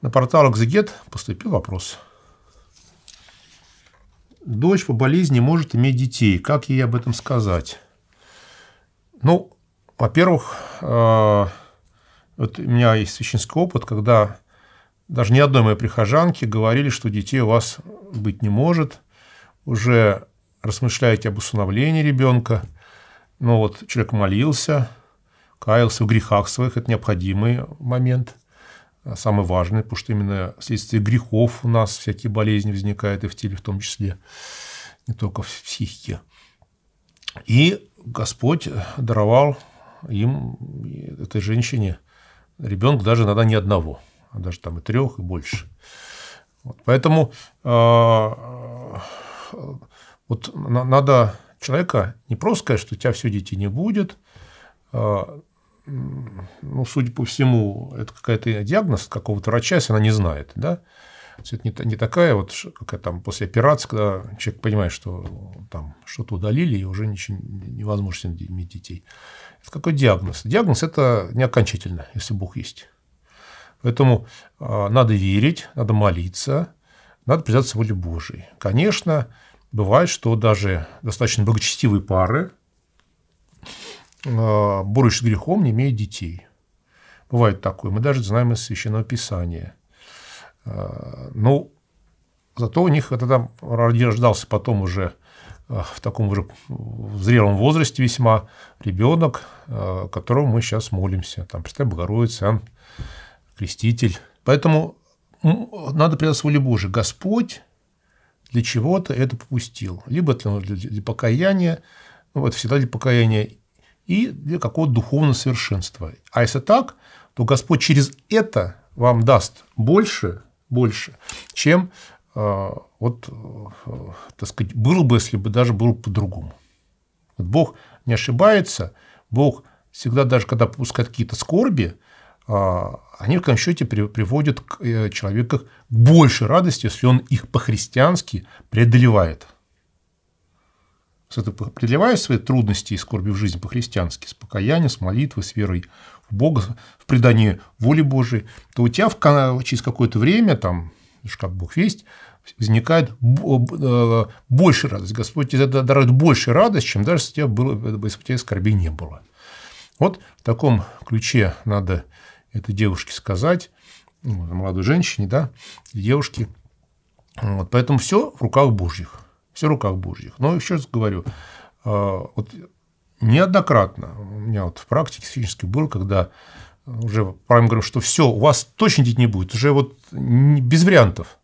На портал Exeget поступил вопрос. Дочь по болезни может иметь детей. Как ей об этом сказать? Ну, во-первых, э, вот у меня есть священский опыт, когда даже ни одной моей прихожанке говорили, что детей у вас быть не может. Уже рассмышляете об усыновлении ребенка. Но вот человек молился, каялся в грехах своих, это необходимый момент – Э, самое важное, потому что именно вследствие грехов у нас всякие болезни возникают и в теле в том числе, не только в психике. И Господь даровал им, этой женщине, ребенка даже иногда не одного, а даже там и трех, и больше. Вот. Поэтому э, вот надо человека не просто сказать, что у тебя все детей не будет, а ну, судя по всему, это какая-то диагноз какого-то врача, если она не знает, да? То есть это не, такая вот, какая там после операции, когда человек понимает, что там что-то удалили, и уже ничего невозможно иметь детей. Это какой диагноз? Диагноз – это не окончательно, если Бог есть. Поэтому а, надо верить, надо молиться, надо придаться воле Божией. Конечно, бывает, что даже достаточно благочестивые пары, а, борюсь с грехом, не имея детей. Бывает такое. Мы даже знаем из Священного Писания. А, ну, зато у них это там рождался потом уже а, в таком уже зрелом возрасте весьма ребенок, которому мы сейчас молимся. Там, представь, Богородица, Иоанн, Креститель. Поэтому ну, надо предаться воле Божией. Господь для чего-то это попустил. Либо для, для, для покаяния, ну, это всегда для покаяния и для какого-то духовного совершенства. А если так, то Господь через это вам даст больше, больше, чем э, вот, э, так сказать, было бы, если бы даже было по-другому. Вот Бог не ошибается, Бог всегда, даже когда пускает какие-то скорби, э, они в конечном счете приводят к человека к большей радости, если он их по-христиански преодолевает с этой преодолевая свои трудности и скорби в жизни по-христиански, с покаянием, с молитвой, с верой в Бога, в предании воли Божией, то у тебя в, через какое-то время, там, как Бог есть, возникает э, э, больше радость. Господь тебе дарует больше радость, чем даже если у тебя, было, э, если у тебя скорби не было. Вот в таком ключе надо этой девушке сказать, ну, молодой женщине, да, девушке. Вот, поэтому все в руках Божьих. Все в руках божьих. Но еще раз говорю, а, вот неоднократно у меня вот в практике физически было, когда уже правильно говорю, что все, у вас точно деть не будет, уже вот без вариантов.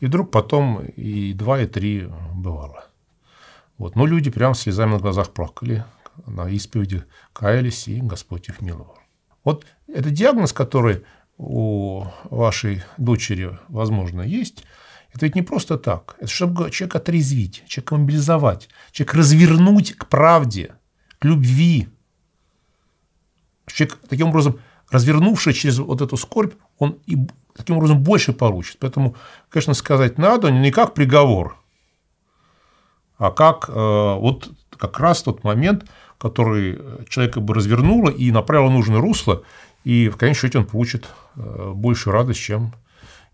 И вдруг потом и два, и три бывало. Вот. Но люди прям слезами на глазах плакали, на исповеди каялись, и Господь их миловал. Вот это диагноз, который у вашей дочери, возможно, есть – это ведь не просто так. Это чтобы человек отрезвить, человека мобилизовать, человека развернуть к правде, к любви. Человек, таким образом, развернувшись через вот эту скорбь, он и таким образом больше получит. Поэтому, конечно, сказать надо не как приговор, а как э, вот как раз тот момент, который человека бы развернуло и направило нужное русло, и в конечном счете он получит э, больше радость, чем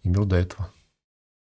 имел до этого.